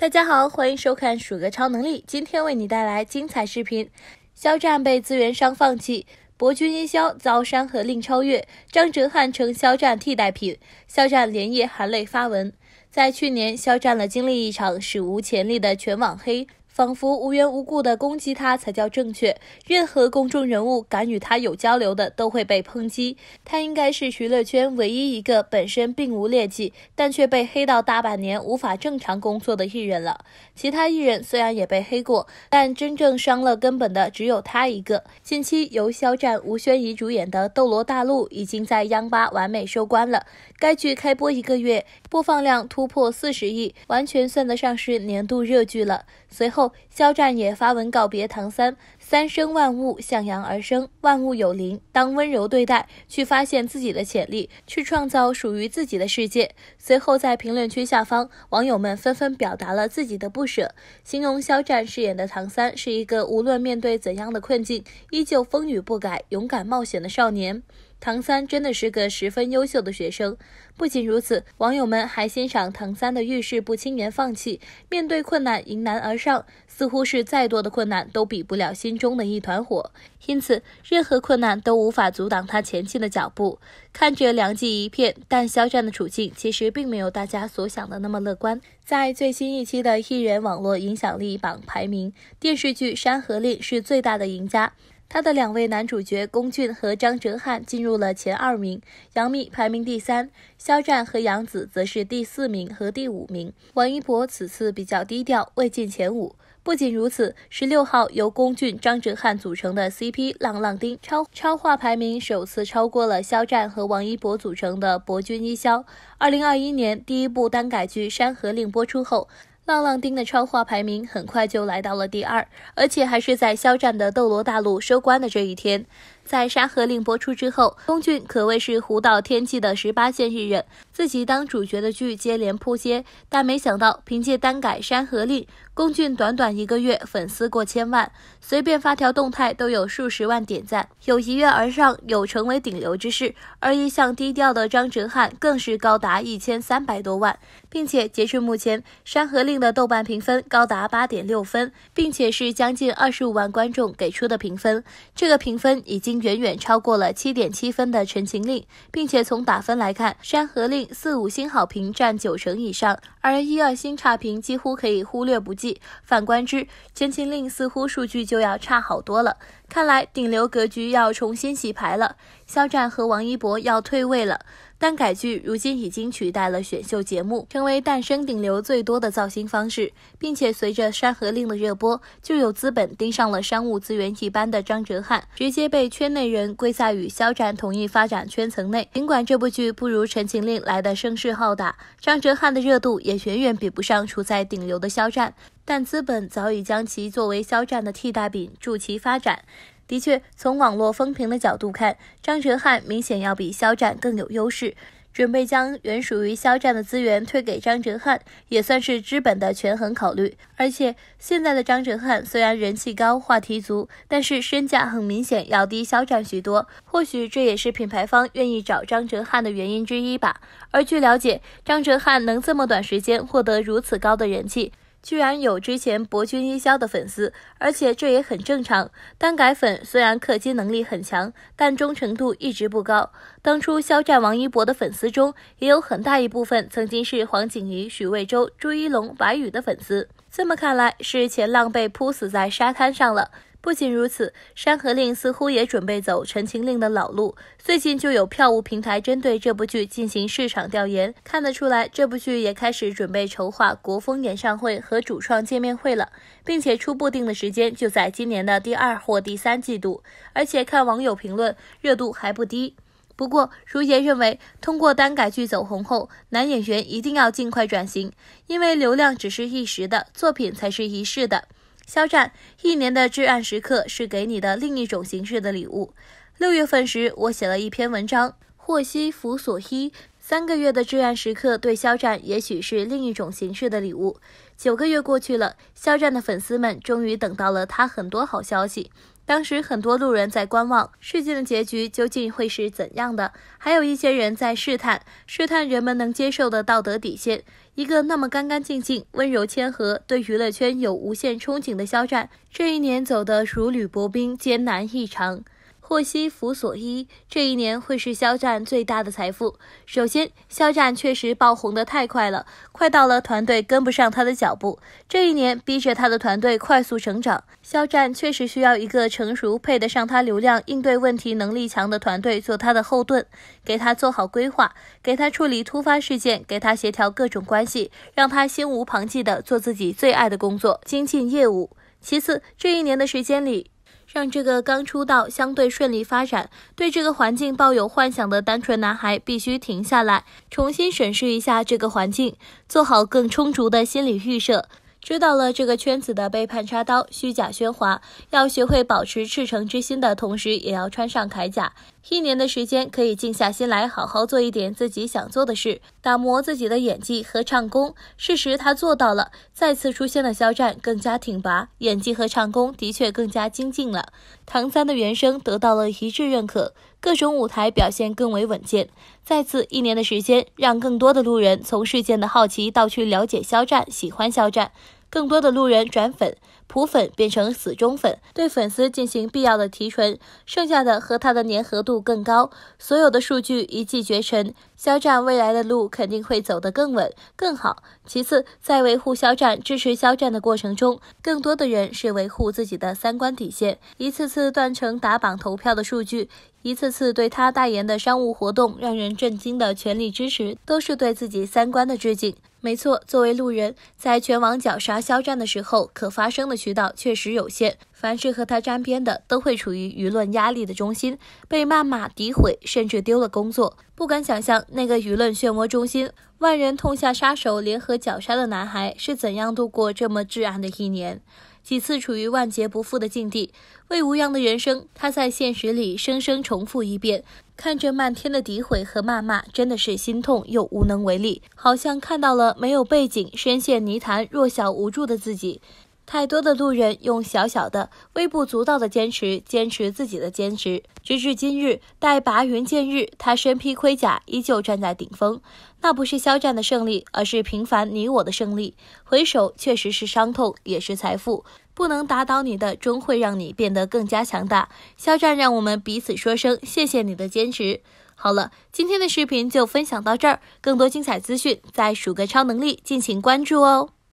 大家好，欢迎收看《鼠哥超能力》，今天为你带来精彩视频。肖战被资源商放弃，博君一肖遭山河令超越，张哲瀚称肖战替代品，肖战连夜含泪发文。在去年，肖战了经历一场史无前例的全网黑。仿佛无缘无故的攻击他才叫正确。任何公众人物敢与他有交流的，都会被抨击。他应该是娱乐圈唯一一个本身并无劣迹，但却被黑到大半年无法正常工作的艺人了。其他艺人虽然也被黑过，但真正伤了根本的只有他一个。近期由肖战、吴宣仪主演的《斗罗大陆》已经在央八完美收官了。该剧开播一个月，播放量突破四十亿，完全算得上是年度热剧了。随后。肖战也发文告别唐三，三生万物向阳而生，万物有灵，当温柔对待，去发现自己的潜力，去创造属于自己的世界。随后在评论区下方，网友们纷纷表达了自己的不舍，形容肖战饰演的唐三是一个无论面对怎样的困境，依旧风雨不改、勇敢冒险的少年。唐三真的是个十分优秀的学生。不仅如此，网友们还欣赏唐三的遇事不轻言放弃，面对困难迎难而上，似乎是再多的困难都比不了心中的一团火，因此任何困难都无法阻挡他前进的脚步。看着良机一片，但肖战的处境其实并没有大家所想的那么乐观。在最新一期的艺人网络影响力榜排名，电视剧《山河令》是最大的赢家。他的两位男主角龚俊和张哲瀚进入了前二名，杨幂排名第三，肖战和杨紫则是第四名和第五名。王一博此次比较低调，未进前五。不仅如此，十六号由龚俊、张哲瀚组成的 CP 浪浪丁超超话排名首次超过了肖战和王一博组成的博君一肖。二零二一年第一部单改剧《山河令》播出后。浪浪丁的超话排名很快就来到了第二，而且还是在肖战的《斗罗大陆》收官的这一天。在《山河令》播出之后，龚俊可谓是胡岛天际的十八线艺人，自己当主角的剧接连扑街，但没想到凭借单改《山河令》，龚俊短短一个月粉丝过千万，随便发条动态都有数十万点赞，有一跃而上，有成为顶流之势。而一向低调的张哲瀚更是高达一千三百多万，并且截至目前，《山河令》的豆瓣评分高达八点六分，并且是将近二十五万观众给出的评分，这个评分已经。远远超过了七点七分的《陈情令》，并且从打分来看，《山河令》四五星好评占九成以上，而一二星差评几乎可以忽略不计。反观之，《陈情令》似乎数据就要差好多了。看来顶流格局要重新洗牌了。肖战和王一博要退位了，但改剧如今已经取代了选秀节目，成为诞生顶流最多的造星方式，并且随着《山河令》的热播，就有资本盯上了商务资源一般的张哲瀚，直接被圈内人归在与肖战同一发展圈层内。尽管这部剧不如《陈情令》来的声势浩大，张哲瀚的热度也远远比不上处在顶流的肖战，但资本早已将其作为肖战的替代品，助其发展。的确，从网络风评的角度看，张哲瀚明显要比肖战更有优势。准备将原属于肖战的资源推给张哲瀚，也算是资本的权衡考虑。而且，现在的张哲瀚虽然人气高、话题足，但是身价很明显要低肖战许多。或许这也是品牌方愿意找张哲瀚的原因之一吧。而据了解，张哲瀚能这么短时间获得如此高的人气。居然有之前博君一肖的粉丝，而且这也很正常。单改粉虽然氪金能力很强，但忠诚度一直不高。当初肖战、王一博的粉丝中，也有很大一部分曾经是黄景瑜、许魏洲、朱一龙、白宇的粉丝。这么看来，是前浪被扑死在沙滩上了。不仅如此，山河令似乎也准备走陈情令的老路。最近就有票务平台针对这部剧进行市场调研，看得出来，这部剧也开始准备筹划国风演唱会和主创见面会了，并且初步定的时间就在今年的第二或第三季度。而且看网友评论，热度还不低。不过，如爷认为，通过单改剧走红后，男演员一定要尽快转型，因为流量只是一时的，作品才是一世的。肖战一年的至暗时刻是给你的另一种形式的礼物。六月份时，我写了一篇文章，《祸兮福所依》。三个月的志愿时刻对肖战也许是另一种形式的礼物。九个月过去了，肖战的粉丝们终于等到了他很多好消息。当时很多路人在观望事件的结局究竟会是怎样的，还有一些人在试探，试探人们能接受的道德底线。一个那么干干净净、温柔谦和、对娱乐圈有无限憧憬的肖战，这一年走的如履薄冰，艰难异常。祸兮福所依，这一年会是肖战最大的财富。首先，肖战确实爆红的太快了，快到了团队跟不上他的脚步。这一年逼着他的团队快速成长。肖战确实需要一个成熟、配得上他流量、应对问题能力强的团队做他的后盾，给他做好规划，给他处理突发事件，给他协调各种关系，让他心无旁骛的做自己最爱的工作，精进业务。其次，这一年的时间里。让这个刚出道、相对顺利发展、对这个环境抱有幻想的单纯男孩，必须停下来，重新审视一下这个环境，做好更充足的心理预设。知道了这个圈子的背叛、插刀、虚假喧哗，要学会保持赤诚之心的同时，也要穿上铠甲。一年的时间，可以静下心来，好好做一点自己想做的事，打磨自己的演技和唱功。事实他做到了，再次出现了肖战，更加挺拔，演技和唱功的确更加精进了。唐三的原声得到了一致认可。各种舞台表现更为稳健。再次一年的时间，让更多的路人从事件的好奇到去了解肖战，喜欢肖战，更多的路人转粉，普粉变成死忠粉，对粉丝进行必要的提纯，剩下的和他的粘合度更高。所有的数据一骑绝尘，肖战未来的路肯定会走得更稳更好。其次，在维护肖战、支持肖战的过程中，更多的人是维护自己的三观底线，一次次断成打榜投票的数据。一次次对他代言的商务活动让人震惊的全力支持，都是对自己三观的致敬。没错，作为路人，在全网绞杀肖战的时候，可发声的渠道确实有限。凡是和他沾边的，都会处于舆论压力的中心，被谩骂、诋毁，甚至丢了工作。不敢想象那个舆论漩涡中心，万人痛下杀手、联合绞杀的男孩，是怎样度过这么至暗的一年，几次处于万劫不复的境地，魏无恙的人生。他在现实里生生重复一遍，看着漫天的诋毁和谩骂，真的是心痛又无能为力，好像看到了没有背景、深陷泥潭、弱小无助的自己。太多的路人用小小的、微不足道的坚持，坚持自己的坚持，直至今日，待拔云见日，他身披盔甲，依旧站在顶峰。那不是肖战的胜利，而是平凡你我的胜利。回首，确实是伤痛，也是财富。不能打倒你的，终会让你变得更加强大。肖战，让我们彼此说声谢谢你的坚持。好了，今天的视频就分享到这儿，更多精彩资讯在数个超能力，敬请关注哦。